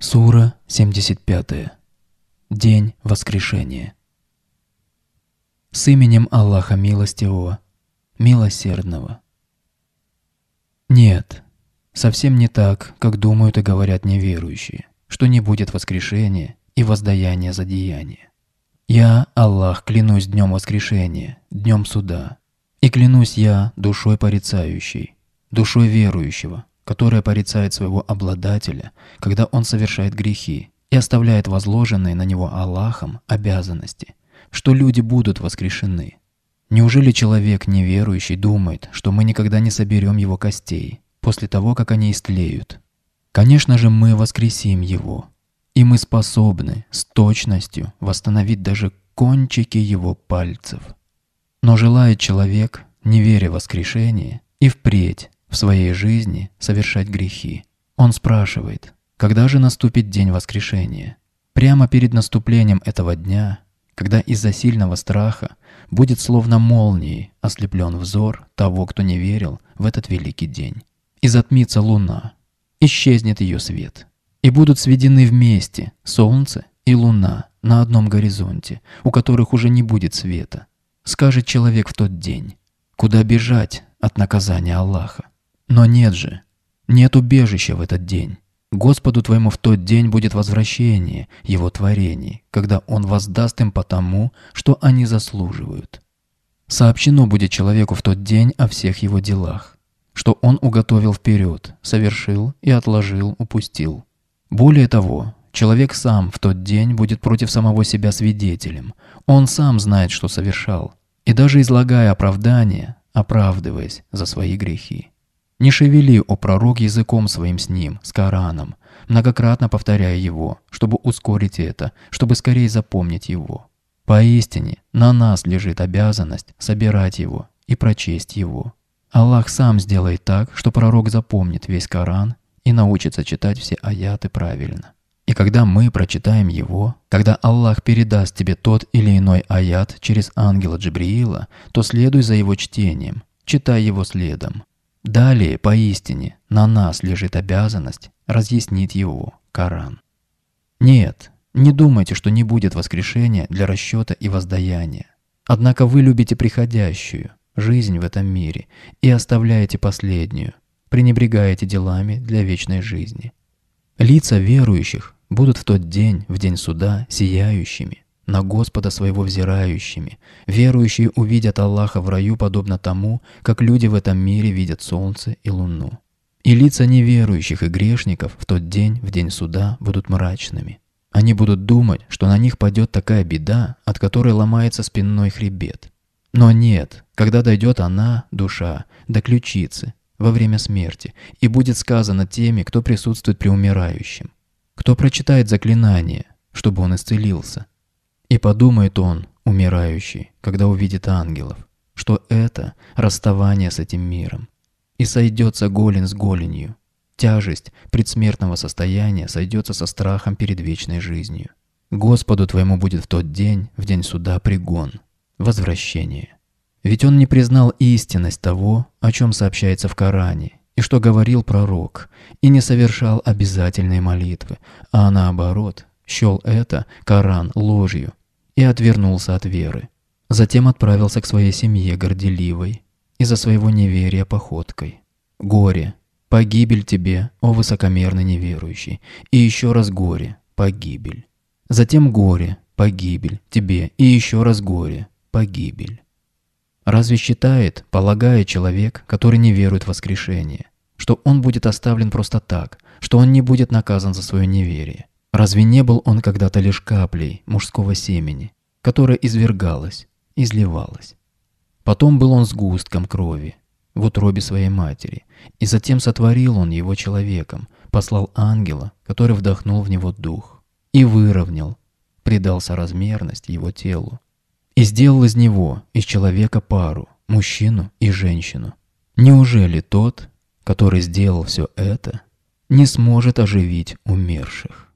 Сура 75. День воскрешения. С именем Аллаха Милостивого, Милосердного. Нет, совсем не так, как думают и говорят неверующие, что не будет воскрешения и воздаяния за деяния. Я, Аллах, клянусь днем воскрешения, днем суда, и клянусь я душой порицающей, душой верующего, которая порицает своего обладателя, когда он совершает грехи и оставляет возложенные на него Аллахом обязанности, что люди будут воскрешены. Неужели человек неверующий думает, что мы никогда не соберем его костей после того, как они истлеют? Конечно же, мы воскресим его, и мы способны с точностью восстановить даже кончики его пальцев. Но желает человек, не веря в воскрешение, и впредь в своей жизни совершать грехи. Он спрашивает, когда же наступит день воскрешения? Прямо перед наступлением этого дня, когда из-за сильного страха будет словно молнией ослеплен взор того, кто не верил в этот великий день. И затмится луна, исчезнет ее свет, и будут сведены вместе солнце и луна на одном горизонте, у которых уже не будет света. Скажет человек в тот день, куда бежать от наказания Аллаха. Но нет же, нет убежища в этот день. Господу твоему в тот день будет возвращение его творений, когда он воздаст им потому, что они заслуживают. Сообщено будет человеку в тот день о всех его делах, что он уготовил вперед, совершил и отложил, упустил. Более того, человек сам в тот день будет против самого себя свидетелем. Он сам знает, что совершал, и даже излагая оправдание, оправдываясь за свои грехи. Не шевели, о пророк, языком своим с ним, с Кораном, многократно повторяя его, чтобы ускорить это, чтобы скорее запомнить его. Поистине, на нас лежит обязанность собирать его и прочесть его. Аллах сам сделает так, что пророк запомнит весь Коран и научится читать все аяты правильно. И когда мы прочитаем его, когда Аллах передаст тебе тот или иной аят через ангела Джибриила, то следуй за его чтением, читай его следом. Далее, поистине, на нас лежит обязанность разъяснить его Коран. Нет, не думайте, что не будет воскрешения для расчета и воздаяния. Однако вы любите приходящую, жизнь в этом мире, и оставляете последнюю, пренебрегаете делами для вечной жизни. Лица верующих будут в тот день, в день суда, сияющими, на Господа своего взирающими. Верующие увидят Аллаха в раю подобно тому, как люди в этом мире видят солнце и луну. И лица неверующих и грешников в тот день, в день суда, будут мрачными. Они будут думать, что на них падет такая беда, от которой ломается спинной хребет. Но нет, когда дойдет она, душа, до ключицы, во время смерти, и будет сказано теми, кто присутствует при умирающем. Кто прочитает заклинание, чтобы он исцелился – и подумает он, умирающий, когда увидит ангелов, что это расставание с этим миром. И сойдется голень с голенью. Тяжесть предсмертного состояния сойдется со страхом перед вечной жизнью. Господу твоему будет в тот день, в день суда, пригон, возвращение. Ведь он не признал истинность того, о чем сообщается в Коране, и что говорил пророк, и не совершал обязательные молитвы, а наоборот, счел это Коран ложью и отвернулся от веры. Затем отправился к своей семье горделивой, из-за своего неверия походкой. Горе, погибель тебе, о высокомерный неверующий, и еще раз горе, погибель. Затем горе, погибель тебе, и еще раз горе, погибель. Разве считает, полагая человек, который не верует в воскрешение, что он будет оставлен просто так, что он не будет наказан за свое неверие? Разве не был он когда-то лишь каплей мужского семени, которая извергалась, изливалась. Потом был он сгустком крови в утробе своей матери, и затем сотворил он его человеком, послал ангела, который вдохнул в него дух, и выровнял, придал соразмерность его телу, и сделал из него, из человека пару, мужчину и женщину. Неужели тот, который сделал все это, не сможет оживить умерших?